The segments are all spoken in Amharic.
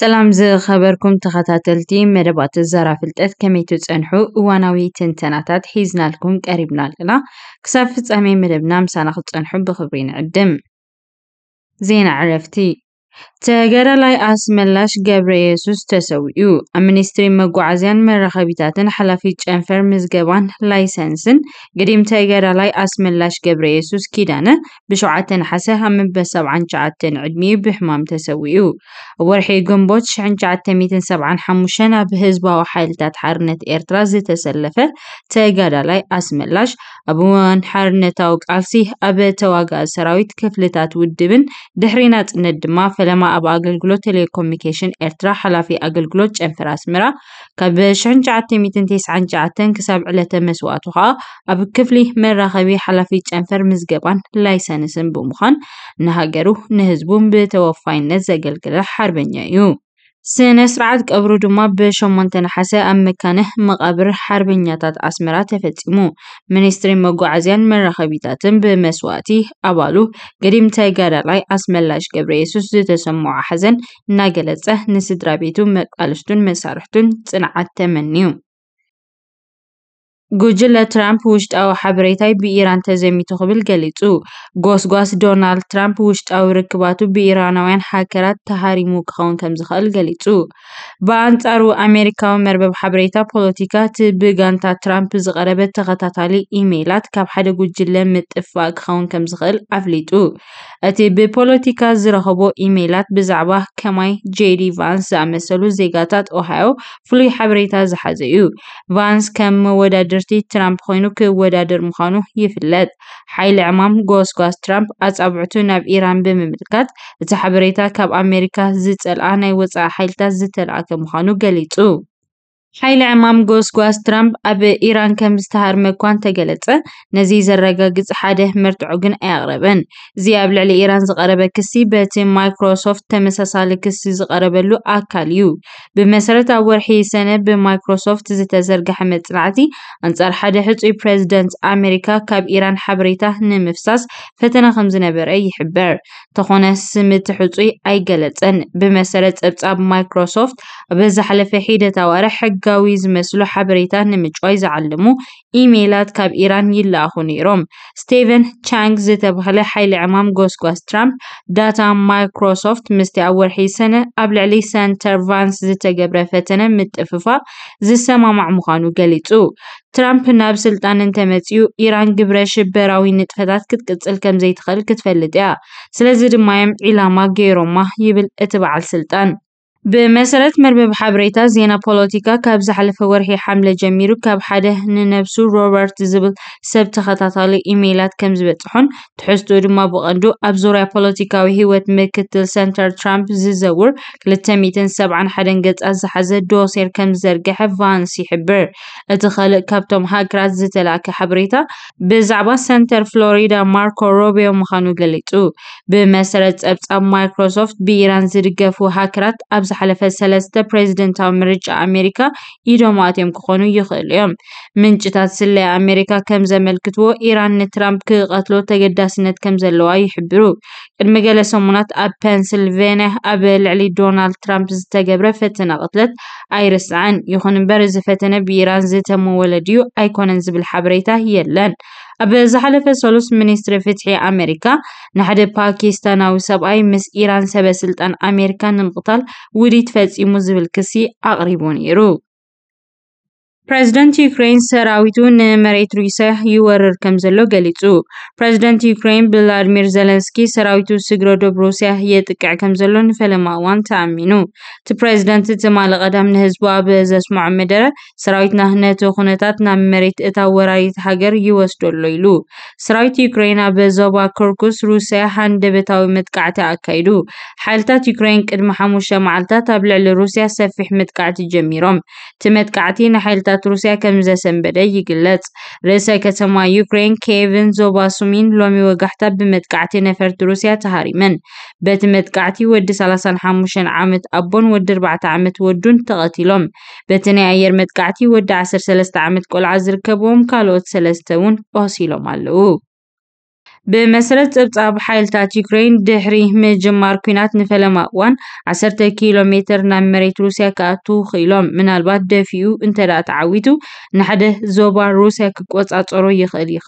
سلام ز خبركم تخطاتلتي مربات الزراف التث كمي تصنحو وانا وي تنتناتات حيزنا لكم قريبنا لنا كسافت امي مربنا مسانا خطنحو بخبرين عدم زين عرفتي ተገዳላይ ኣስመላሽ ገብረ የሱስ ተሰዊዑ ኣብ ሚኒስትሪ መጓዓዝያን መራኸቢታትን ሓላፊ ጨንፈር ምዝገባን ላይሰንስን ግዲም ተገዳላይ ኣስመላሽ ገብረ የሱስ ኪዳነ ብ7 ነሓሰ ኣብ መበል 79 ዕድሚኡ ብሕማም ተሰዊዑ ኣብ ወርሒ ግንቦት 1975 ኣብ ህዝባዊ ሓይልታት ሓርነት ኤርትራ ዝተሰለፈ ተጋዳላይ ኣስመላሽ ኣብ እዋን ሓርነታዊ ቃልሲ ኣብ ተዋጋኢ ሰራዊት ክፍልታት ውድብን ድሕሪ ናጽነት ድማ ፈለ ከተማ ኣብ ኣገልግሎት ቴሌኮሙኒኬሽን ኤርትራ ሓላፊ ኣገልግሎት ጨንፈር ኣስመራ ካብ 1999 ክሳብ ዕለተ መስዋእቱ ከዓ ኣብ ክፍሊ መራኸቢ ሓላፊ ጨንፈር ምዝገባን ላይሰንስን ብምዃን ንሃገሩ ንህዝቡን ብተወፋይነት ዘገልግለ ሓርበኛ እዩ ስነ ስርዓት ቀብሩ ድማ ብ8 ነሓሰ ኣብ መካነ መቓብር ሓርበኛታት ኣስመራ ተፈፂሙ ሚኒስትሪ መጓዓዝያን መራኸቢታትን ብመስዋእቲ ኣባሉ ገዲምታይ ጋዳላይ ኣስመላሽ ገብረ የሱስ ዝተሰምዖ ሓዘን እናገለፀ ንስድራ ቤቱ መቃልስቱን መሳርሕቱን ፅንዓት ተመኒዩ። ጉጅለ ትራምፕ ውሽጣዊ ሓበሬታይ ብኢራን ተዘሚቱ ክብል ገሊፁ ጎስጓስ ዶናልድ ትራምፕ ውሽጣዊ ርክባቱ ብኢራናውያን ሓከራት ተሃሪሙ ክኸውን ከምዝክእል ገሊፁ ብኣንፃሩ ኣሜሪካዊ መርበብ ሓበሬታ ፖለቲካ እቲ ብጋንታ ትራምፕ ዝቀረበ ተከታታሊ ኢሜይላት ካብ ሓደ ጉጅለ ምጥፋእ ክኸውን ከምዝክእል ኣፍሊጡ እቲ ብፖለቲካ ዝረከቦ ኢሜይላት ብዛዕባ ከማይ ጀዲ ቫንስ ዝኣመሰሉ ዜጋታት ኣሃዮ ፍሉይ ሓበሬታ ዝሓዘ እዩ ቫንስ ከም መወዳድ ቲ ትራምፕ ኮይኑ ክወዳደር ምኳኑ ይፍለጥ ሓይሊ ዕማም ጎስጓስ ትራምፕ ኣፃብዕቱ ናብ ኢራን ብምምልካት እቲ ሓበሬታ ካብ ኣሜሪካ ዝፀልኣ ናይ ወፃኢ ሓይልታት ዝተልኣከ ምኳኑ ገሊፁ حيل عمام غوس غواس ترامب أب إيران كم استهار مكوان تقلت نزي زرقا قد حاده مرت عقن أغربا زياب لعلي إيران زغربا كسي باتي مايكروسوفت تمسا سالي كسي زغربا لو أكاليو بمسارة أول حي سنة بمايكروسوفت زيتا زرقا حمد العتي أنصار حاده حتوي بريزدنت أمريكا كاب إيران حبريته نمفساس فتنا خمزنا برأي يحبار تخونا سمت حتوي أي قلت بمسارة أبتاب مايكروسوفت بزحل في حيدة وارح ሕጋዊ ዝመስሉ ሓበሬታት ንምጭዋይ ዝዓለሙ ኢሜይላት ካብ ኢራን ይለኣኹ ነይሮም ስቴቨን ቻንግ ዝተባህለ ሓይሊ ዕማም ጎስጓስ ትራምፕ ዳታ ማይክሮሶፍት ምስቲ ኣብ ወርሒ ሰነ ኣብ ልዕሊ ሰንተር ቫንስ ዝተገብረ ፈተነ ምጥፍፋእ ዝሰማማዕ ምዃኑ ገሊጹ ትራምፕ ናብ ስልጣን እንተመጺኡ ኢራን ግብረ ሽበራዊ ንጥፈታት ክትቅጽል ከም ዘይትኽእል ክትፈልጥ እያ ስለዚ ድማ እዮም ዒላማ ገይሮማ ይብል እቲ በዓል ስልጣን بمسرات مرب بحبريتا زينا بولوتيكا كاب زحلف ورحي حملة جميرو كاب حده ننبسو روبرت زبل سب تخطاطالي إيميلات كم زبتحون تحس دور ما بغندو أبزور بولوتيكا وهيوت مكتل سنتر ترامب زيزاور لتميتن سبعا حدن قد أزحزة دوسير كم زرقح فانسي حبر اتخال كابتوم هاكرات زتلاك حبريتا بزعبا سنتر فلوريدا ماركو روبيو مخانو قليتو بمسرات أبت أب مايكروسوفت بيران زرقفو هاكرات أبز ዝሓለፈ ሰለስተ ፕረዚደንታዊ ምርጫ ኣሜሪካ ኢዶም ኣትዮም ክኾኑ ይኽእሉ እዮም ምንጭታት ስለይ ኣሜሪካ ከም ዘመልክትዎ ኢራን ንትራምፕ ክቐትሎ ተገዳስነት ከም ዘለዋ ይሕብሩ ቅድሚ ገለ ሰሙናት ኣብ ፔንስልቬንያ ኣብ ልዕሊ ዶናልድ ትራምፕ ዝተገብረ ፈተና ቅትለት ኣይርስዓን ይኹን እምበር እዚ ፈተነ ብኢራን ዝተመወለ ድዩ ኣይኮነን ዝብል ሓበሬታ የለን ኣብ ዝሓለፈ ሰሉስ ሚኒስትሪ ፍትሒ ኣሜሪካ ንሓደ ፓኪስታናዊ ሰብኣይ ምስ ኢራን ሰበስልጣን ኣሜሪካ ንምቕታል ውዲት ፈጺሙ ዝብል ክሲ ኣቕሪቡ ነይሩ ፕረዚደንት ዩክሬን ሰራዊቱ ንመሬት ርእሰ ይወርር ከም ዘሎ ገሊጹ ፕረዚደንት ዩክሬን ብላድሚር ዘለንስኪ ሰራዊቱ ስግረዶብ ሩስያ የጥቅዕ ከም ዘሎ ንፈለማ እዋን ተኣሚኑ እቲ ፕረዚደንት እቲ ቀዳም ንህዝቡ ኣብ ዘስምዖ መደረ ሰራዊትና ነቲ ኩነታት ናብ መሬት እታ ወራሪት ሃገር ይወስዶ ኣሎ ኢሉ ሰራዊት ዩክሬን ኣብ ዞባ ኮርኩስ ሩስያ ሃንደበታዊ መጥቃዕቲ ኣካይዱ ሓይልታት ዩክሬን ቅድሚ ሓሙሽተ መዓልታት ኣብ ልዕሊ ሩስያ ሰፊሕ መጥቃዕቲ ጀሚሮም እቲ መጥቃዕቲ ንሓይልታት ዓመታት ሩሲያ ከምዘሰንበደ ይግለጽ። ርእሰ ከተማ ዩክሬን ኬቭን ዞባሱሚን ሎሚ ወጋሕታ ብመጥቃዕቲ ነፈርቲ ሩስያ ተሃሪመን በቲ መጥቃዕቲ ወዲ 35 ዓመት ኣቦን ወዲ 4 ዓመት ወዱን ተቐቲሎም በቲ ናይ ኣየር መጥቃዕቲ ወዲ 13 ዓመት ቆልዓ ዝርከብዎም ካልኦት ሰለስተ እውን ቆሲሎም ኣለዉ። بمسلت ابتعب حيلتات يكرين دهري مجمار كونات نفل ماقوان عسر تا كيلومتر نام روسيا كاتو خيلوم من البات دفيو لا عويتو نحده زوبا روسيا كقوة اطرو يخلي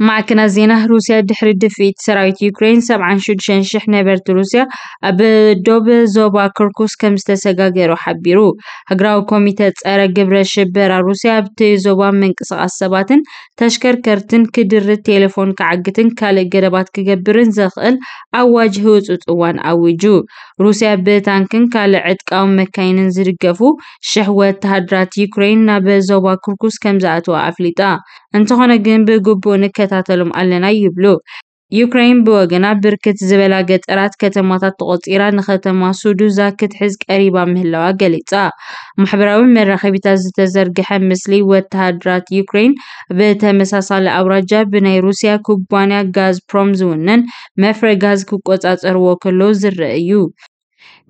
مع كنازينه روسيا دحر الدفيت سرايت يوكرين سبعا شد شنشح نبرت روسيا أب دوب زوبا كركوس كمستسا غيرو حبيرو هقراو كوميتات أرى قبرة شبرا روسيا أبتي زوبا من قصة السباتن تشكر كرتن كدر التليفون كعقتن كالي قربات كقبرن زخل أو واجهوت أتوان أوجو روسيا بتانكن كالي عدك أو مكاينن زرقفو شحوة تهدرات يوكرين نبي زوبا كركوس كمزاتو أفليتا እንተኾነ ግን ብግቡእ ንከታተሎም ኣለና ይብሉ። ዩክራይን ብወገና ብርክት ዝበላ ገጠራት ከተማታት ተቆፂራ ንከተማ ሱዱዛ ክትሕዝ ቀሪባ ምህላዋ ገሊፃ። ማሕበራዊ መራከቢታት ዝተዘርግሐ ምስሊ ወተሃደራት ዩክሬን ብተመሳሳሊ ኣውራጃ ብናይ ሩስያ ኩባንያ ጋዝ ፕሮም ዝውነን መፍረ ጋዝ ክቆፃፀርዎ ከሎ ዝርአ እዩ።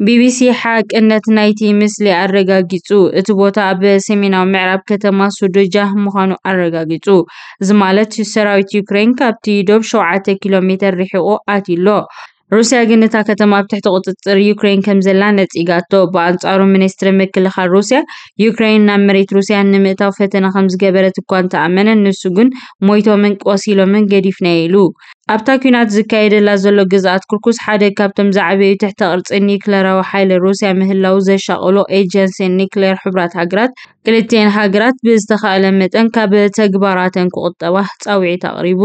ቢቢሲ ሓቅነት ናይቲ ምስሊ ኣረጋጊጹ እቲ ቦታ ኣብ ሰሜናዊ ምዕራብ ከተማ ሱዱጃህ ምዃኑ ኣረጋጊጹ እዚ ማለት ሰራዊት ዩክሬን ካብቲ ዶብ 7 ኪሎ ሜተር ርሒቑ ኣትዩ ኣሎ። ሩስያ ግን እታ ከተማ ኣብ ትሕቲ ቁፅፅር ዩክሬን ከም ዘላ ነፂጋቶ ብኣንፃሩ ሚኒስትሪ ምክልኻል ሩስያ ዩክሬን ናብ መሬት ሩስያ ንምእታው ፈተና ከም ዝገበረት እኳ እንተኣመነ ንሱ ግን ሞይቶምን ቆሲሎምን ገዲፍና ኢሉ ኣብታ ኩናት ዝካየደላ ዘሎ ግዛኣት ኩርኩስ ሓደ ካብቶም ዝዓበዩ ትሕቲ ቅርፂ ኒክለራዊ ሓይሊ ሩስያ ምህላው ዘሻቅሎ ኤጀንሲ ኒክሌር ሕብራት ሃገራት ክልተን ሃገራት ብዝተኻእለ መጠን ካብ ተግባራተን ክቁጠባ ፃውዒት ኣቅሪቡ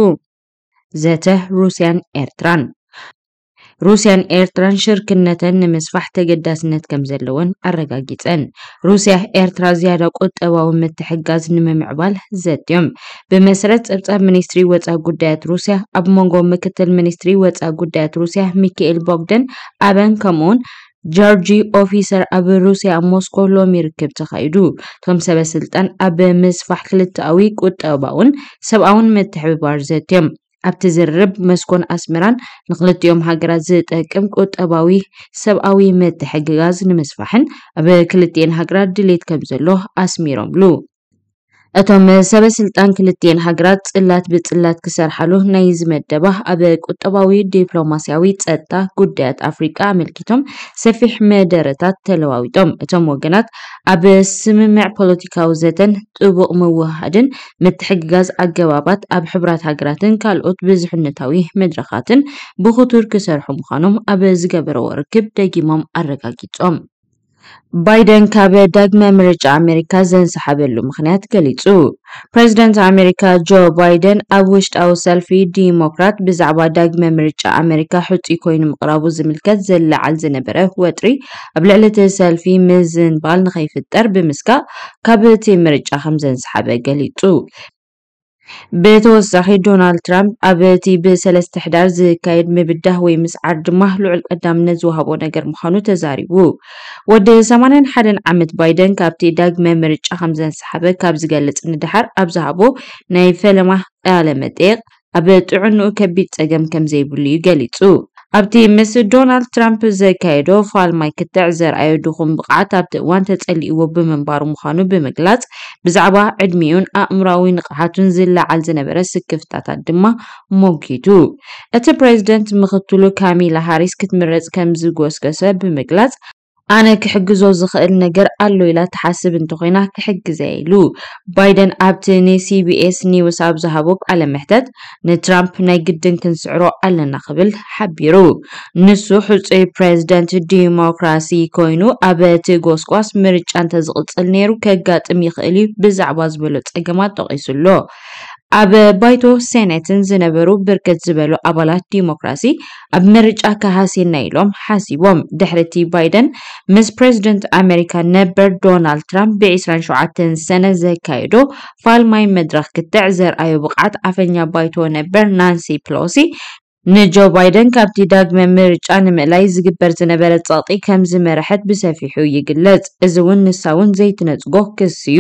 ዘተ ሩስያን ኤርትራን ሩስያን ኤርትራን ሽርክነተን ንምስፋሕ ተገዳስነት ከም ዘለዎን ኣረጋጊፀን ሩስያ ኤርትራ ዝያዳ ቁጠባዊ ምትሕጋዝ ንምምዕባል ዘድዮም ብመሰረት ፀብጻብ ሚኒስትሪ ወፃ ጉዳያት ሩስያ ኣብ መንጎ ምክትል ሚኒስትሪ ወፃ ጉዳያት ሩስያ ሚካኤል ቦግደን ኣበን ከምኡውን ጆርጂ ኦፊሰር ኣብ ሩስያ ኣብ ሞስኮ ሎሚ ርክብ ተኻይዱ እቶም ሰበስልጣን ኣብ ምስፋሕ ክልተኣዊ ቁጠባውን ሰብኣውን ምትሕብባር ዘትዮም ኣብቲ ዝርርብ መስኮን ኣስመራን ንክልቲኦም ሃገራት ዝጠቅም ቁጠባዊ ሰብኣዊ ምትሕግጋዝ ንምስፋሕን ኣብ ክልቲኤን ሃገራት ድሌት ከም ዘሎ ኣስሚሮምሉ እቶም ሰበስልጣን ክልቲአን ሃገራት ጽላት ብጽላት ክሰርሓሉ ናይ ዝመደባ ኣብ ቁጠባዊ ዲፕሎማስያዊ ጸጥታ ጉዳያት ኣፍሪቃ ኣመልኪቶም ሰፊሕ መደረታት ተለዋዊጦም እቶም ወገናት ኣብ ስምምዕ ፖለቲካዊ ዘተን ጥቡቕ ምውሃድን ምትሕግጋዝ ኣገባባት ኣብ ሕብራት ሃገራትን ካልኦት ብዝሕነታዊ መድረካትን ብኽቱር ክሰርሑ ምዃኖም ኣብ ዝገበረዎ ርክብ ደጊሞም ኣረጋጊጾም ባይደን ካብ ዳግመ ምርጫ ኣሜሪካ ዘንሰሓበሉ ምክንያት ገሊጹ ፕረዚደንት ኣሜሪካ ጆ ባይደን ኣብ ውሽጣዊ ሰልፊ ዲሞክራት ብዛዕባ ዳግመ ምርጫ ኣሜሪካ ሕፁይ ኮይኑ ምቕራቡ ዝምልከት ዘለዓል ዝነበረ ወጥሪ ኣብ ልዕሊ እቲ ሰልፊ ምዝንባል ንኸይፍጠር ብምስጋእ ካብ እቲ ምርጫ ከም ዘንሰሓበ ገሊጹ ብተወሳኺ ዶናልድ ትራምፕ ኣብ እቲ ብሰለስተ ሕዳር ዝካየድ ምብዳህ ወይ ምስዓር ድማ ልዑል ቀዳምነት ዝወሃቦ ነገር ምዃኑ ተዛሪቡ ወዲ 81 ዓመት ባይደን ካብቲ ዳግመ ምርጫ ከም ዘንሰሓበ ካብ ዝገልጽ ንድሓር ኣብ ዝሃቦ ናይ ፈለማ ቃለ መጠየቕ ኣብ ጥዕንኡ ከቢድ ጸገም ከም ዘይብሉ እዩ ገሊጹ ኣብቲ ምስ ዶናልድ ትራምፕ ዘካየዶ ፋልማ ክትዕ ዘርኣየ ድኹም ብቕዓት ኣብቲ እዋን ተጸሊእዎ ብምንባሩ ምዃኑ ብምግላጽ ብዛዕባ ዕድሚኡን ኣእምራዊ ንቕሓቱን ዝለዓል ዝነበረ ስክፍታታት ድማ ሞጊቱ እቲ ፕሬዚደንት ምኽትሉ ካሚላ ሃሪስ ክትምረጽ ከም ዝጐስገሰ ብምግላጽ ኣነ ክሕግዞ ዝኽእል ነገር ኣሎ ኢላ ተሓስብ እንተኮይና ክሕግዘ ኢሉ ባይደን ኣብቲ ንሲቢኤስ ኒውስ ኣብ ዝሃቦ ቃለ ምሕተት ንትራምፕ ናይ ግድን ክንስዕሮ ኣለና ክብል ሓቢሩ ንሱ ሕፁይ ፕሬዚደንት ዲሞክራሲ ኮይኑ ኣብ እቲ ጎስጓስ ምርጫ እንተዝቕፅል ነይሩ ከጋጥም ይኽእል እዩ ብዛዕባ ዝበሎ ፀገማት ጠቒሱሎ ኣብ ባይቶ ሴነትን ዝነበሩ ብርክት ዝበሉ ኣባላት ዲሞክራሲ ኣብ ምርጫ ካሃሲና ኢሎም ሓሲቦም ድሕሪ እቲ ባይደን ምስ ፕሬዚደንት ኣሜሪካ ነበር ዶናልድ ትራምፕ ብ27 ሰነ ዘካይዶ ፋልማይ መድረኽ ክትዕ ዘርኣዩ ብቕዓት ኣፈኛ ባይቶ ነበር ናንሲ ፕሎሲ ንጆ ባይደን ካብቲ ዳግመ ምርጫ ንምእላይ ዝግበር ዝነበረ ፀቕጢ ከም ዝመርሐት ብሰፊሑ ይግለጽ እዚ እውን ንሳ እውን ዘይትነፅጎ ክስ እዩ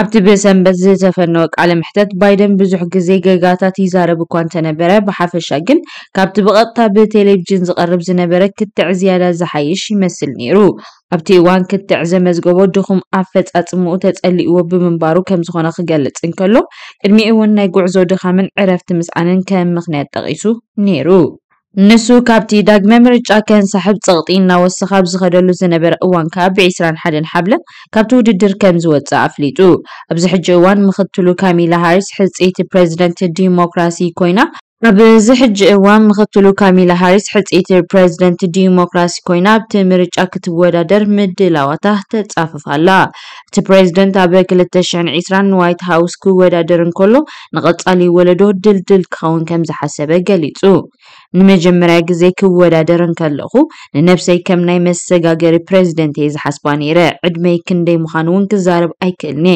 عبت بسن بزه تفنو قال محتت بايدن بزح غزي غغاتات يزارب كونت نبره بحفشاجن كابت بقطا بتليفزيون زقرب زنبره كت زياده زحايش يمسل نيرو ابتي وان كت عزم ازغبو دخوم افطات مو تصلي و بمنبارو كم زونه خغلط انكلو ادمي اون ناي غعزو دخامن عرفت مسانن كم مخنيات تقيسو نيرو نسو كابتي داغ ممرج أكن سحب تغطينا والسخاب زغدلو زنبر أوان كاب عيسران حالين حبلة كابتو ددر كمزو تزعفليتو أبزحج أوان مخدتلو كاميلا هاريس حز إيتي بريزدنت الديموكراسي كوينة أبزحج أوان مخدتلو كاميلا هاريس حز إيتي بريزدنت الديموكراسي كوينة بتمرج أكت ودادر مد لاواته تزعففها لا تبريزدنت أبك لتشعن عيسران وايت هاوس كو ودادرن كلو نغطالي ولدو دل دل كون كمزح سبق ليتو ንመጀመርያ ግዜ ክወዳደር እንከለኹ ንነብሰይ ከም ናይ መሰጋገሪ ፕሬዚደንት እየ ዝሓስባ ነይረ ዕድመይ ክንደይ ምዃኑ እውን ክዛረብ ኣይክእልኒ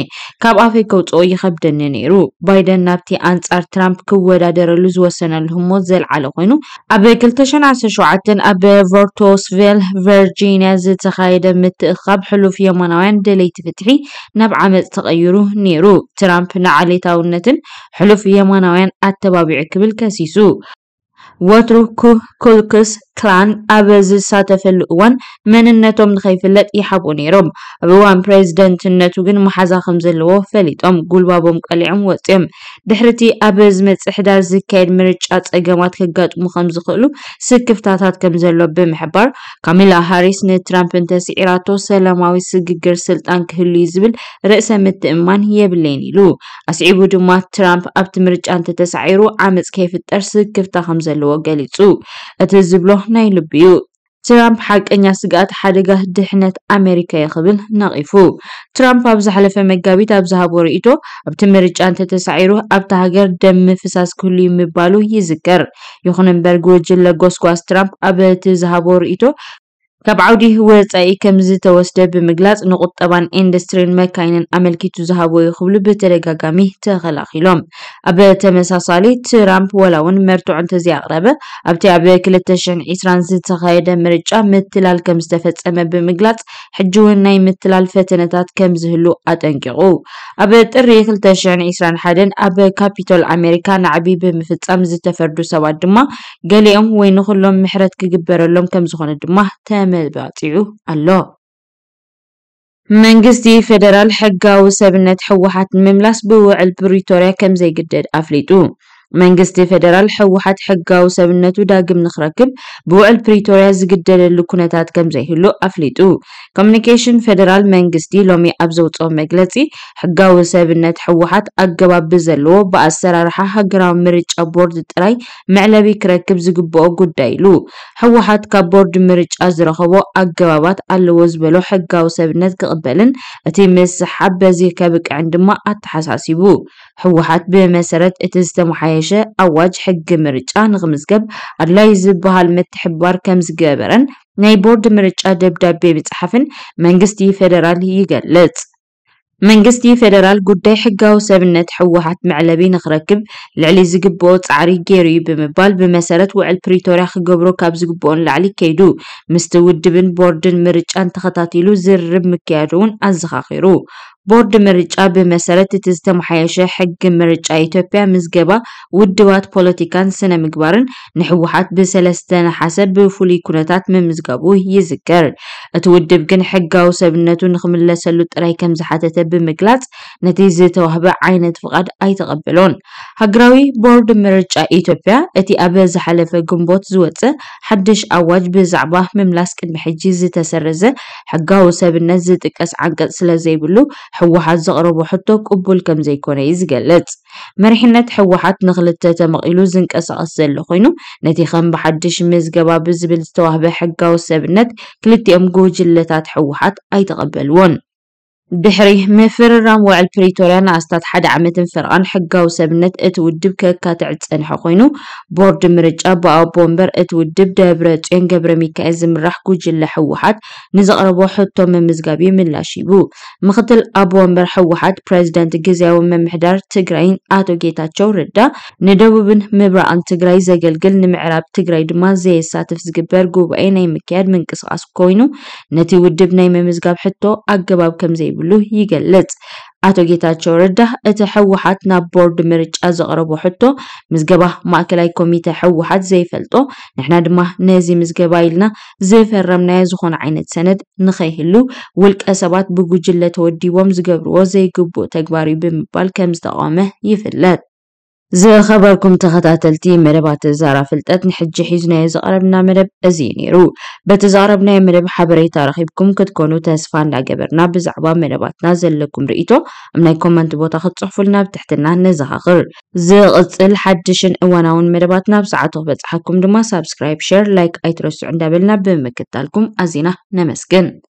ካብ ኣፈይ ከውፅኦ ይኸብደኒ ነይሩ ባይደን ናብቲ ኣንጻር ትራምፕ ክወዳደረሉ ዝወሰነሉ ህሞት ዘለዓለ ኮይኑ ኣብ 217 ኣብ ቮርቶስቪል ቨርጂንያ ዝተኻየደ ምትእኻብ ሕሉፍ የመናውያን ደለይቲ ፍትሒ ናብ ዓመፅ ተቐይሩ ነይሩ ትራምፕ ንዓሌታውነትን ሕሉፍ የመናውያን ኣተባቢዑ ክብል ከሲሱ ወትሩክኮልክስ ክላን ኣብ ዝሳተፈሉ እዋን መንነቶም ንኸይፍለጥ ይሓብኡ ነይሮም ኣብ እዋን ፕሬዚደንትነቱ ግን መሓዛ ከም ዘለዎ ፈሊጦም ጉልባቦም ቀሊዖም ወፅዮም ድሕርቲ ኣብ ዝመፅእ ሕዳር ዝካየድ ምርጫ ፀገማት ከጋጥሙ ከም ዝኽእሉ ስክፍታታት ከም ዘሎ ብምሕባር ካሚላ ሃሪስ ንትራምፕ እንተስዒራቶ ሰላማዊ ስግግር ስልጣን ክህሉ ዝብል ርእሰ ምትእምማን የብለይን ኢሉ ኣስዒቡ ድማ ትራምፕ ኣብቲ ምርጫ እንተተሳዒሩ ዓመፅ ከይፍጠር ስክፍታ ከም ከምዘለዎ ገሊጹ እቲ ዝብሎ ናይ ልቢ እዩ ትራምፕ ሓቀኛ ስጋኣት ሓደጋ ድሕነት ኣሜሪካ ይኽብል ነቒፉ ትራምፕ ኣብ ዝሓለፈ መጋቢት ኣብ ዝሃቦ ርእቶ ኣብቲ ምርጫ እንተተሳዒሩ ኣብቲ ሃገር ደም ምፍሳስ ክህሉ ምባሉ ይዝከር ይኹን እምበር ጉጅለ ጎስጓስ ትራምፕ ኣብቲ ዝሃቦ ርእቶ كاب عودي هو زي كم زي توسد بمجلس نقطة بان إندسترين ما كاين أمل كي تزهب ويخبل بترجع جميه تغلا خلهم أبا تمسا صالي ترامب ولا مرتو عن تزي أغربة أبتع بكل التشن إسران زي تغايدة مرجع مثل الكم استفدت أما بمجلس حجوا الناي مثل الفتنات كم زهلو أتنقعو أبا تري كل تشن إسران حدن أبا أمريكا نعبي بمفتس أم زي تفردو سواد ما قال يوم وين خلهم محرت كجبر لهم كم زخون دمه تام زمل باتيو الله منجستي فدرال حقا وسبنت حوحات مملاس بوع البريتوريا كم زي قدد افليتو መንግስቲ ፌደራል ሕወሓት ሕጋዊ ሰብነቱ ዳግም ንኽረክብ ብውዕል ፕሪቶርያ ዝግደደሉ ኩነታት ከም ዘይህሉ ኣፍሊጡ ኮሚኒኬሽን ፌደራል መንግስቲ ሎሚ ኣብ ዘውፅኦ መግለፂ ሕጋዊ ሰብነት ሕወሓት ኣገባቢ ዘለዎ ብኣሰራርሓ ሃገራዊ ምርጫ ቦርድ ጥራይ መዕለቢ ክረክብ ዝግብኦ ጉዳይ ኢሉ ሕወሓት ካብ ቦርድ ምርጫ ዝረኸቦ ኣገባባት ኣለዎ ዝበሎ ሕጋዊ ሰብነት ክቕበልን እቲ ምስሓብ በዚ ከብቅዕን ድማ ኣተሓሳሲቡ ሕወሓት ብመሰረት እቲ ዝተመሓየ ዝመሓየሸ ኣዋጅ ሕጊ ምርጫ ንክምዝገብ ኣድላይ ዝበሃል ምትሕባር ከም ዝገበረን ናይ ቦርድ ምርጫ ደብዳቤ ምፅሓፍን መንግስቲ ፌደራል ይገልጽ መንግስቲ ፌደራል ጉዳይ ሕጋዊ ሰብነት ሕወሓት መዕለቢ ንኽረክብ ልዕሊ ዝግብኦ ፃዕሪ ገይሩ እዩ ብምባል ብመሰረት ውዕል ፕሪቶርያ ክገብሮ ካብ ዝግብኦን ላዕሊ ከይዱ ምስቲ ውድብን ቦርድን ምርጫን ተኸታቲሉ ዝርርብ ምክያዱ እውን ኣዘኻኺሩ ቦርድ ምርጫ ብመሰረት እቲ ዝተመሓየሸ ሕጊ ምርጫ ኢትዮጵያ ምዝገባ ውድባት ፖለቲካን ስነ ምግባርን ንሕወሓት ብሰለስተ ነሓሰ ብፍሉይ ኩነታት ምምዝጋቡ ይዝከር እቲ ውድብ ግን ሕጋዊ ሰብነቱ ንክምለሰሉ ጥራይ ከም ዝሓተተ ብምግላጽ ነቲ ዝተዋህበ ዓይነት ፍቓድ ኣይተቐብሎን ሃገራዊ ቦርድ ምርጫ ኢትዮጵያ እቲ ኣብ ዝሓለፈ ግንቦት ዝወፅእ ሓድሽ ኣዋጅ ብዛዕባ ምምላስ ቅድሚ ሕጂ ዝተሰረዘ ሕጋዊ ሰብነት ዝጥቀስ ዓንቀጽ ስለ ዘይብሉ حوحات زغرب وحطوك أبول كم زيكونا يزقلت مرحنات حوحات نغلت تاتا مغيلو زنك أسأس اللخينو نتي خان بحدش مزقبا بزبل استواه بحقا وسابنات كلتي أمقو جلتات حوحات أي تقبلون ድሕሪ ምፍርራም ውዕል ፕሪቶርያ ንኣስታት ሓደ ዓመትን ፍርቓን ሕጋዊ ሰብነት እቲ ውድብ ከካትዕ ዝፀንሐ ኮይኑ ቦርድ ምርጫ ብኣቦ ወንበር እቲ ውድብ ደብረ ፅዮን ገብረ ሚካኤል ዝምራሕ ጉጅለ ሕወሓት ንዘቕረቦ ሕቶ ምምዝጋብ ምላሽ ይቡ ምክትል ኣቦ ወንበር ሕወሓት ፕረዚደንት ግዜያዊ ምምሕዳር ትግራይን ኣቶ ጌታቸው ርዳ ንደቡብን ምብራቕን ትግራይ ዘገልግል ንምዕራብ ትግራይ ድማ ዘየሳትፍ ዝግበር ጉባኤ ናይ ምክያድ ምንቅስቃስ ኮይኑ ነቲ ውድብ ናይ ምምዝጋብ ሕቶ ኣገባብ ከምዘይብ ከምዘይብሉ ይገልጽ ኣቶ ጌታቸው ረዳ እቲ ሕወሓት ናብ ቦርድ ምርጫ ዘቕረቦ ሕቶ ምዝገባ ማእከላይ ኮሚተ ሕወሓት ዘይፈልጦ ንሕና ድማ ነዚ ምዝገባ ኢልና ዝፈረምናዮ ዝኾነ ዓይነት ሰነድ ንኸይህሉ ውልቀ ሰባት ብጉጅለ ተወዲቦም ዝገብርዎ ዘይግቡእ ተግባር እዩ ብምባል ከም ዝተቃወመ ይፍለጥ زي خبركم تخطاتلتي مرب عتزارة فلتات نحجي حيزنا يزقربنا مرب أزينيرو بتزغربنا بتزاربنا مرب حبري تارخيبكم كتكونو تاسفان لقبرنا بزعبا مربات نازل لكم رئيتو أمناي كومنت بو تخط صحفلنا بتحتلنا نزهاغر زي قطل حجشن اواناون مرباتنا بسعاتو بتحكم دوما سابسكرايب شير لايك ايترسو عندابلنا بمكتالكم أزينا نمسكن